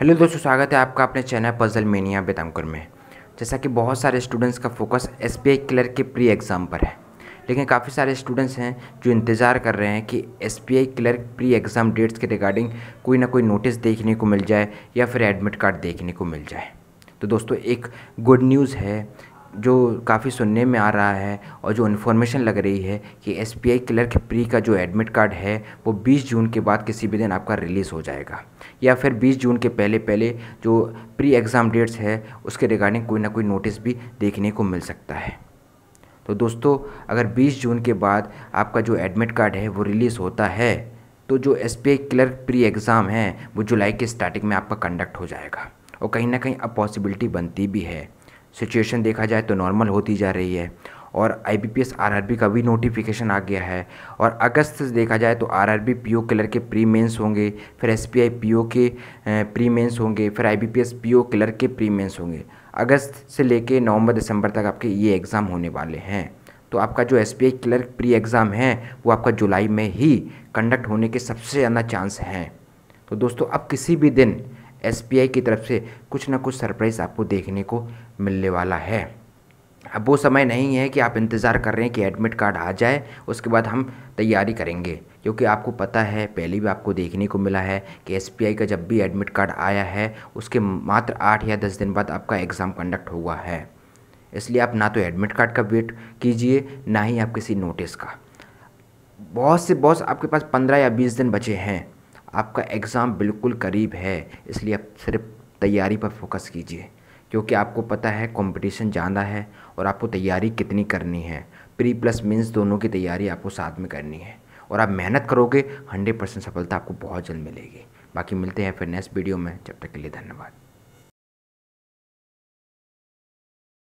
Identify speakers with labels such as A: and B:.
A: hello दोस्तों स्वागत है आपका अपने चैनल पजल मेनिया बेतमकुर में जैसा कि बहुत सारे स्टूडेंट्स का focus S B I clerk के प्री एग्ज़ाम पर है लेकिन काफ़ी सारे स्टूडेंट्स हैं जो इंतज़ार कर रहे हैं कि S B I clerk pre exam dates के रिगार्डिंग कोई ना कोई नोटिस देखने को मिल जाए या फिर एडमिट कार्ड देखने को मिल जाए तो दोस्तों एक गुड न्यूज़ है जो काफ़ी सुनने में आ रहा है और जो इन्फॉर्मेशन लग रही है कि S B I clerk pre का जो एडमिट कार्ड है वो 20 जून के बाद किसी भी दिन आपका रिलीज़ हो जाएगा या फिर 20 जून के पहले पहले जो प्री एग्ज़ाम डेट्स है उसके रिगार्डिंग कोई ना कोई नोटिस भी देखने को मिल सकता है तो दोस्तों अगर 20 जून के बाद आपका जो एडमिट कार्ड है वो रिलीज़ होता है तो जो S B I clerk pre exam है वो जुलाई के स्टार्टिंग में आपका कंडक्ट हो जाएगा और कहीं ना कहीं अब पॉसिबिलिटी बनती भी है सिचुएशन देखा जाए तो नॉर्मल होती जा रही है और I B P S R R B का भी नोटिफिकेशन आ गया है और अगस्त से देखा जाए तो R R B P O clerk के प्री मेंस होंगे फिर S B I P O के प्री मेंस होंगे फिर I B P S P O clerk के प्री मेंस होंगे अगस्त से लेके नवंबर दिसंबर तक आपके ये एग्ज़ाम होने वाले हैं तो आपका जो S B I clerk pre exam है वो आपका जुलाई में ही कंडक्ट होने के सबसे ज़्यादा चांस हैं तो दोस्तों अब किसी भी दिन एसबीआई की तरफ से कुछ ना कुछ सरप्राइज़ आपको देखने को मिलने वाला है अब वो समय नहीं है कि आप इंतज़ार कर रहे हैं कि एडमिट कार्ड आ जाए उसके बाद हम तैयारी करेंगे क्योंकि आपको पता है पहले भी आपको देखने को मिला है कि एस का जब भी एडमिट कार्ड आया है उसके मात्र आठ या दस दिन बाद आपका एग्ज़ाम कंडक्ट हुआ है इसलिए आप ना तो एडमिट कार्ड का वेट कीजिए ना ही आप किसी नोटिस का बहुत से बहुत आपके पास पंद्रह या बीस दिन बचे हैं आपका एग्ज़ाम बिल्कुल करीब है इसलिए आप सिर्फ तैयारी पर फोकस कीजिए क्योंकि आपको पता है कंपटीशन ज़्यादा है और आपको तैयारी कितनी करनी है प्री प्लस मीन्स दोनों की तैयारी आपको साथ में करनी है और आप मेहनत करोगे हंड्रेड परसेंट सफलता आपको बहुत जल्द मिलेगी बाकी मिलते हैं फिर नेक्स्ट वीडियो में जब तक के लिए धन्यवाद